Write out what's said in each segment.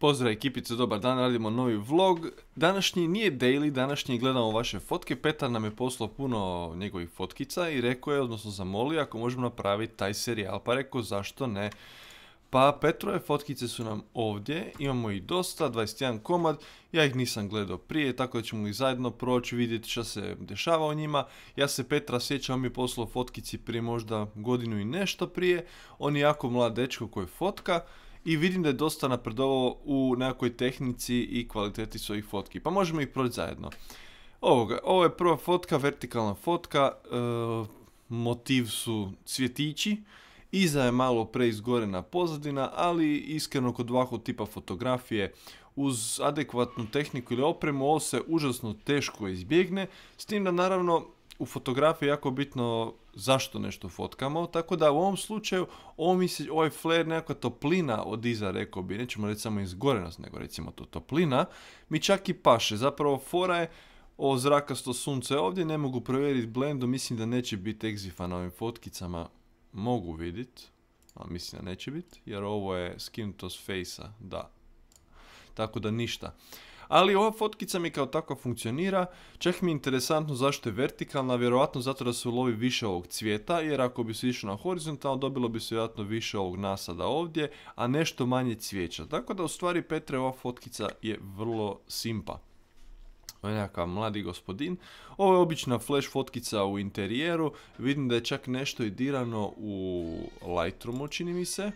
Pozdrav ekipice, dobar dan, radimo novi vlog. Današnji nije daily, današnji gledamo vaše fotke. Petar nam je poslao puno njegovih fotkica i rekao je, odnosno zamolio, ako možemo napraviti taj serijal. Pa rekao, zašto ne? Pa Petrove fotkice su nam ovdje, imamo ih dosta, 21 komad, ja ih nisam gledao prije, tako da ćemo ih zajedno proći, vidjeti šta se dešava o njima. Ja se Petra sjećam, on mi je poslao fotkici prije možda godinu i nešto prije, on je jako mlad dečko koji fotka, i vidim da je dosta napredovao u nekoj tehnici i kvaliteti svojih fotki. Pa možemo ih proći zajedno. Ovoga, ovo je prva fotka, vertikalna fotka, e, motiv su cvjetići, iza je malo preizgorena pozadina, ali iskreno kod ovakvog tipa fotografije uz adekvatnu tehniku ili opremu ovo se užasno teško izbjegne, s tim da naravno u fotografiji jako bitno zašto nešto fotkamo, tako da u ovom slučaju ovo mi ovaj flare nekakva toplina od iza, rekao bi, nećemo reći samo izgorenost, nego recimo to toplina, mi čak i paše, zapravo fora je o zrakasto sunce ovdje, ne mogu provjeriti blendu, mislim da neće biti egzifa na ovim fotkicama, mogu vidjeti, ali mislim da neće biti, jer ovo je skinuto s fejsa, da, tako da ništa ali ova fotkica mi kao tako funkcionira, čak mi je interesantno zašto je vertikalna, vjerojatno zato da se ulovi više ovog cvijeta, jer ako bi se išlo na horizontalno dobilo bi se vjerojatno više ovog nasada ovdje, a nešto manje cvijeća. Tako da u stvari Petre ova fotkica je vrlo simpa nekakav mladi gospodin. Ovo je obična flash fotkica u interijeru, vidim da je čak nešto i dirano u Lightroomu čini mi se.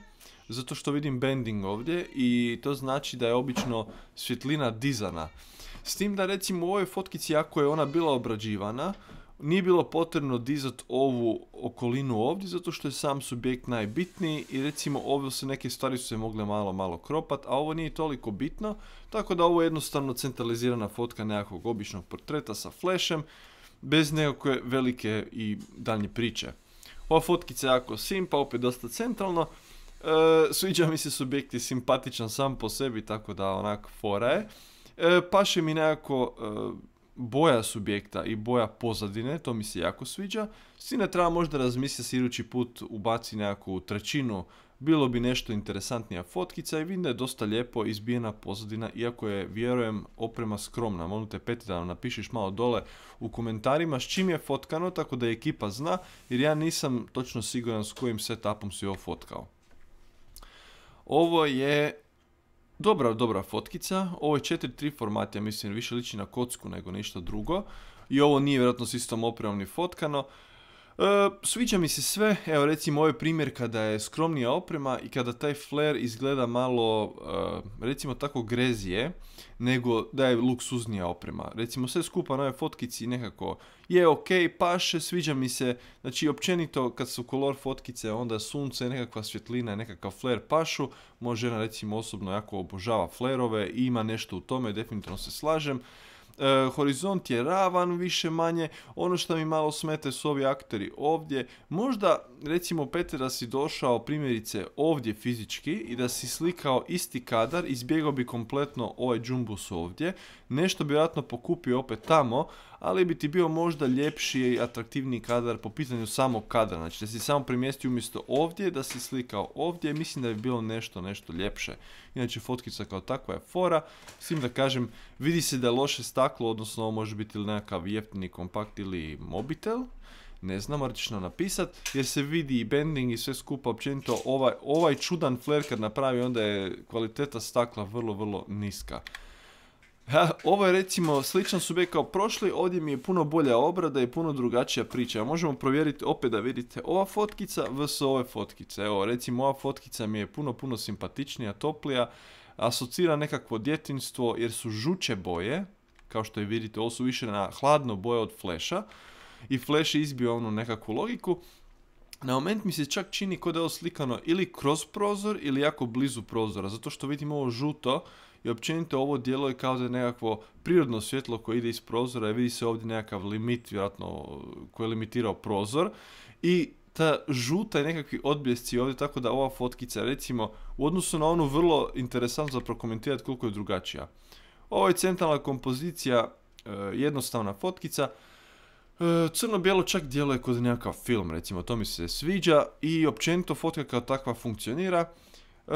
Zato što vidim bending ovdje i to znači da je obično svjetlina dizana. S tim da recimo u ovoj fotkici ako je ona bila obrađivana, nije bilo potrebno dizat ovu okolinu ovdje zato što je sam subjekt najbitniji i recimo ovdje su neke stvari su se mogle malo malo kropat, a ovo nije toliko bitno, tako da ovo je jednostavno centralizirana fotka nekakvog običnog portreta sa flashem, bez nekakve velike i daljnje priče. Ova fotkica je jako simpa, opet dosta centralno, e, sviđa mi se subjekt je simpatičan sam po sebi, tako da onako fora je. E, paše mi nekako e, boja subjekta i boja pozadine, to mi se jako sviđa. Sine treba možda razmisliti se idući put ubaci nekakvu trećinu, bilo bi nešto interesantnija fotkica i vidim da je dosta lijepo izbijena pozadina, iako je, vjerujem, oprema skromna. Molim te, peti da nam napišeš malo dole u komentarima s čim je fotkano, tako da ekipa zna, jer ja nisam točno siguran s kojim setupom si ovo fotkao. Ovo je Dobra, dobra fotkica. Ovo je 4.3 format, ja mislim, više liči na kocku nego ništa drugo. I ovo nije vjerojatno s istom opremom ni fotkano. E, sviđa mi se sve, evo recimo ovaj primjer kada je skromnija oprema i kada taj flare izgleda malo, e, recimo tako grezije, nego da je luksuznija oprema. Recimo sve skupa na ovoj fotkici nekako je ok, paše, sviđa mi se, znači općenito kad su kolor fotkice onda sunce, nekakva svjetlina, nekakav flare pašu, moja žena recimo osobno jako obožava flerove i ima nešto u tome, definitivno se slažem. E, horizont je ravan više manje. Ono što mi malo smete su ovi akteri ovdje. Možda recimo Peter da si došao primjerice ovdje fizički i da si slikao isti kadar, izbjegao bi kompletno ovaj džumbus ovdje, nešto bi vjerojatno pokupio opet tamo, ali bi ti bio možda ljepši i atraktivniji kadar po pitanju samog kadra, znači da si samo primjestio umjesto ovdje, da si slikao ovdje, mislim da bi bilo nešto, nešto ljepše. Inače fotkica kao takva je fora, s tim da kažem, vidi se da je loše staklo, odnosno ovo može biti ili nekakav jeftini kompakt ili mobitel, ne znam, morat ćeš nam napisat, jer se vidi i bending i sve skupa općenito, ovaj, ovaj čudan flair kad napravi, onda je kvaliteta stakla vrlo, vrlo niska. ovo je recimo sličan subjekt kao prošli, ovdje mi je puno bolja obrada i puno drugačija priča. Možemo provjeriti opet da vidite ova fotkica vs ove fotkice. Evo recimo ova fotkica mi je puno puno simpatičnija, toplija, asocira nekakvo djetinstvo jer su žuće boje, kao što je vidite ovo su više na hladno boje od fleša i Flash je izbio onu nekakvu logiku. Na moment mi se čak čini kod da je slikano ili kroz prozor ili jako blizu prozora, zato što vidim ovo žuto i općenito ovo dijelo je kao da je nekakvo prirodno svjetlo koje ide iz prozora i vidi se ovdje nekakav limit, vjerojatno koji je limitirao prozor i ta žuta je nekakvi odbljesci ovdje, tako da ova fotkica recimo u odnosu na onu vrlo interesantno za prokomentirati koliko je drugačija. Ovo je centralna kompozicija, e, jednostavna fotkica, E, crno-bijelo čak djeluje kod nekakav film, recimo, to mi se sviđa i općenito fotka kao takva funkcionira. E,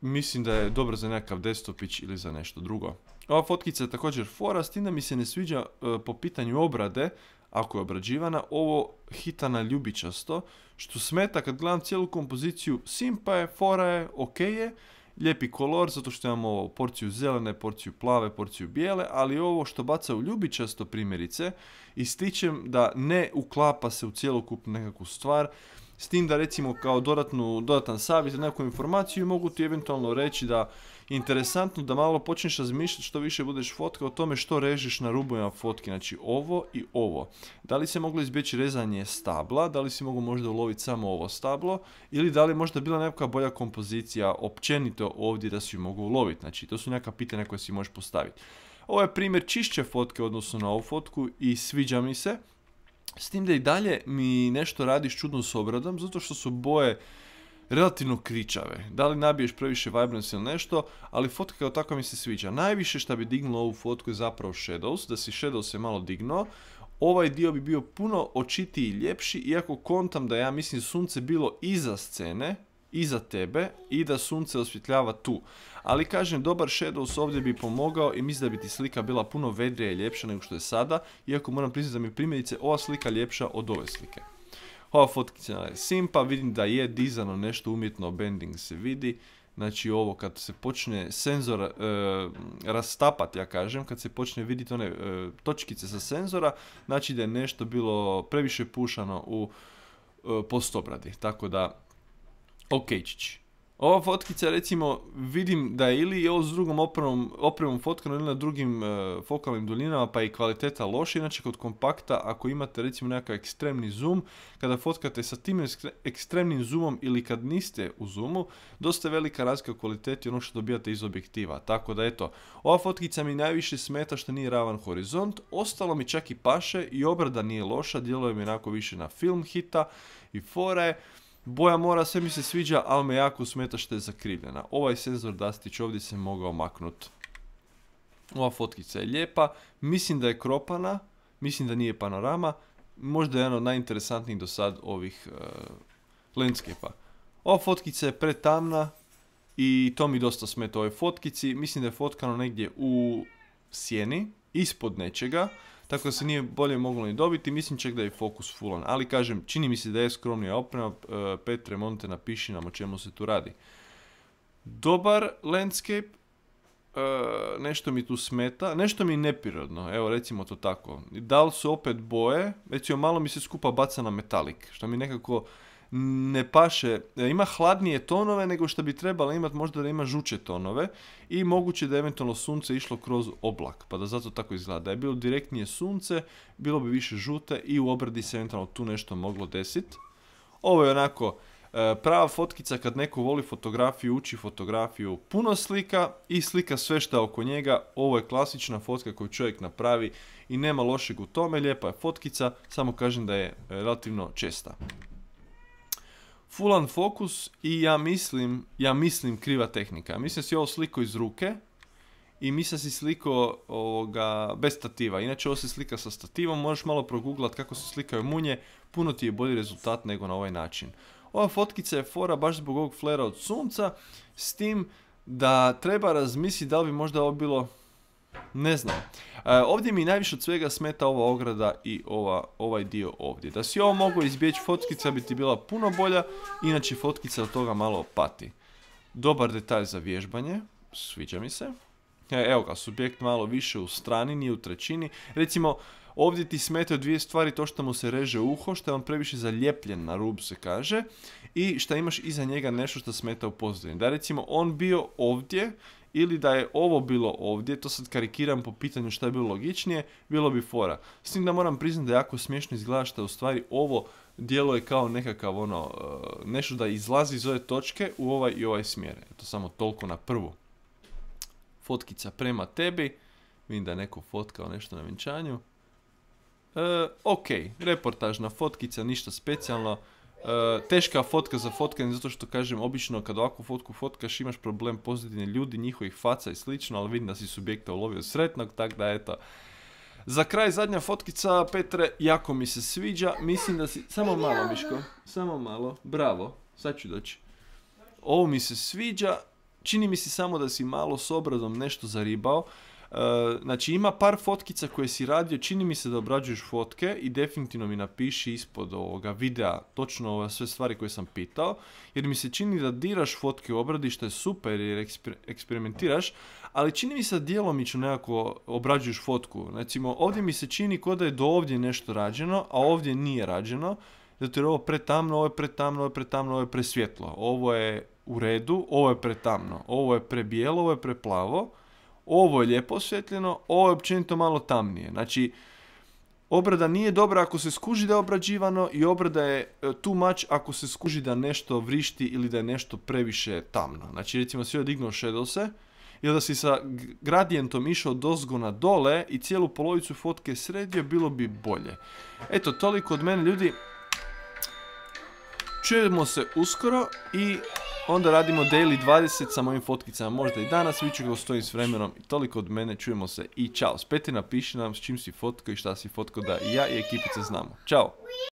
mislim da je dobro za nekakav desktopić ili za nešto drugo. Ova fotkica je također fora, s tim da mi se ne sviđa e, po pitanju obrade, ako je obrađivana, ovo hitana ljubičasto, što smeta kad gledam cijelu kompoziciju, simpa je, fora je, okej je, lijepi kolor, zato što imamo porciju zelene, porciju plave, porciju bijele, ali ovo što baca u ljubičasto primjerice, ističem da ne uklapa se u cjelokupnu nekakvu stvar, s tim da recimo kao dodatnu, dodatan savjet, neku informaciju mogu ti eventualno reći da interesantno da malo počneš razmišljati što više budeš fotka o tome što režeš na rubovima fotke. Znači ovo i ovo. Da li se moglo izbjeći rezanje stabla, da li si mogu možda uloviti samo ovo stablo ili da li možda bila nekakva bolja kompozicija općenito ovdje da si ju mogu uloviti. Znači to su neka pitanja koje si možeš postaviti. Ovo je primjer čišće fotke odnosno na ovu fotku i sviđa mi se. S tim da i dalje mi nešto radiš čudno s obradom, zato što su boje relativno kričave. Da li nabiješ previše vibrance ili nešto, ali fotka kao tako mi se sviđa. Najviše što bi dignulo ovu fotku je zapravo shadows, da si shadows se malo dignuo. Ovaj dio bi bio puno očitiji i ljepši, iako kontam da ja mislim sunce bilo iza scene, iza tebe i da sunce osvjetljava tu. Ali kažem, dobar shadows ovdje bi pomogao i mislim da bi ti slika bila puno vedrija i ljepša nego što je sada, iako moram priznati da mi primjerice ova slika ljepša od ove slike. Ova fotkica je simpa, vidim da je dizano nešto umjetno, bending se vidi. Znači ovo kad se počne senzor e, rastapat rastapati, ja kažem, kad se počne vidjeti one e, točkice sa senzora, znači da je nešto bilo previše pušano u e, postobradi. Tako da, okejčić. Ova fotkica recimo vidim da je ili ovo s drugom opremom, opremom fotkano ili na drugim e, fokalnim duljinama pa je kvaliteta loša. Inače kod kompakta ako imate recimo nekakav ekstremni zoom, kada fotkate sa tim ekstremnim zoomom ili kad niste u zoomu, dosta je velika razlika u kvaliteti ono što dobijate iz objektiva. Tako da eto, ova fotkica mi najviše smeta što nije ravan horizont, ostalo mi čak i paše i obrada nije loša, djeluje mi onako više na film hita i fore. Boja mora sve mi se sviđa, ali me jako smeta što je zakrivljena. Ovaj senzor dastić ovdje se mogao maknut. Ova fotkica je lijepa, mislim da je kropana, mislim da nije panorama, možda je jedan od najinteresantnijih do sad ovih e, landscape Ova fotkica je pretamna i to mi dosta smeta ovoj fotkici, mislim da je fotkano negdje u sjeni, ispod nečega, tako da se nije bolje moglo ni dobiti, mislim čak da je fokus fulan, ali kažem, čini mi se da je skromnija oprema, eh, Petre Monte napiši nam o čemu se tu radi. Dobar landscape, eh, nešto mi tu smeta, nešto mi je neprirodno, evo recimo to tako. Da li su opet boje, već malo mi se skupa baca na metalik, što mi nekako ne paše, e, ima hladnije tonove nego što bi trebala imati, možda da ima žuče tonove i moguće da je eventualno sunce išlo kroz oblak, pa da zato tako izgleda. Da je bilo direktnije sunce, bilo bi više žute i u obradi se eventualno tu nešto moglo desiti. Ovo je onako e, prava fotkica kad neko voli fotografiju, uči fotografiju, puno slika i slika sve što oko njega. Ovo je klasična fotka koju čovjek napravi i nema lošeg u tome, lijepa je fotkica, samo kažem da je e, relativno česta fulan fokus i ja mislim, ja mislim kriva tehnika. mislim si ovo sliko iz ruke i mislim si sliko ovoga, bez stativa. Inače ovo se slika sa stativom, možeš malo proguglat kako se slikaju munje, puno ti je bolji rezultat nego na ovaj način. Ova fotkica je fora baš zbog ovog flera od sunca, s tim da treba razmisliti da li bi možda ovo bilo ne znam. E, ovdje mi najviše od svega smeta ova ograda i ovaj dio ovdje. Da si ovo mogu izbjeći, fotkica bi ti bila puno bolja, inače fotkica od toga malo pati. Dobar detalj za vježbanje, sviđa mi se. E, evo ga, subjekt malo više u strani, nije u trećini. Recimo, ovdje ti smetaju dvije stvari, to što mu se reže uho, što je on previše zaljepljen na rub se kaže, i što imaš iza njega nešto što smeta u pozadini. Da recimo on bio ovdje ili da je ovo bilo ovdje, to sad karikiram po pitanju šta je bilo logičnije, bilo bi fora. S tim da moram priznati da jako smiješno izgleda što u stvari ovo je kao nekakav ono, e, nešto da izlazi iz ove točke u ovaj i ovaj smjer. Eto samo toliko na prvu. Fotkica prema tebi. Vidim da je neko fotkao nešto na venčanju. E, ok, reportažna fotkica, ništa specijalno. E, teška fotka za fotkanje, zato što kažem, obično kad ovakvu fotku fotkaš imaš problem pozitivne ljudi, njihovih faca i slično, ali vidim da si subjekta ulovio sretnog, tak da eto. Za kraj zadnja fotkica, Petre, jako mi se sviđa, mislim da si... Samo malo, Miško, samo malo, bravo, sad ću doći. Ovo mi se sviđa, čini mi se samo da si malo s obrazom nešto zaribao, Eh, znači ima par fotkica koje si radio, čini mi se da obrađuješ fotke i definitivno mi napiši ispod ovoga videa točno ove sve stvari koje sam pitao, jer mi se čini da diraš fotke u obradi što je super jer eksperimentiraš, ali čini mi se da djelomično nekako obrađuješ fotku. Recimo ovdje mi se čini kao da je do ovdje nešto rađeno, a ovdje nije rađeno, zato jer ovo pretamno, ovo je pretamno, ovo je pretamno, ovo je presvjetlo, ovo je u redu, ovo je pretamno, ovo je prebijelo, ovo je preplavo, ovo je lijepo osvjetljeno, ovo je općenito malo tamnije. Znači, obrada nije dobra ako se skuži da je obrađivano i obrada je e, too much ako se skuži da nešto vrišti ili da je nešto previše tamno. Znači, recimo si odignuo shadowse ili da si sa gradijentom išao dozgo na dole i cijelu polovicu fotke sredio, bilo bi bolje. Eto, toliko od mene ljudi. Čujemo se uskoro i Onda radimo daily 20 sa mojim fotkicama, možda i danas, vi ću ga stojim s vremenom. I toliko od mene, čujemo se i čao. Spetina piši nam s čim si fotka i šta si fotkao da i ja i ekipica znamo. Ćao!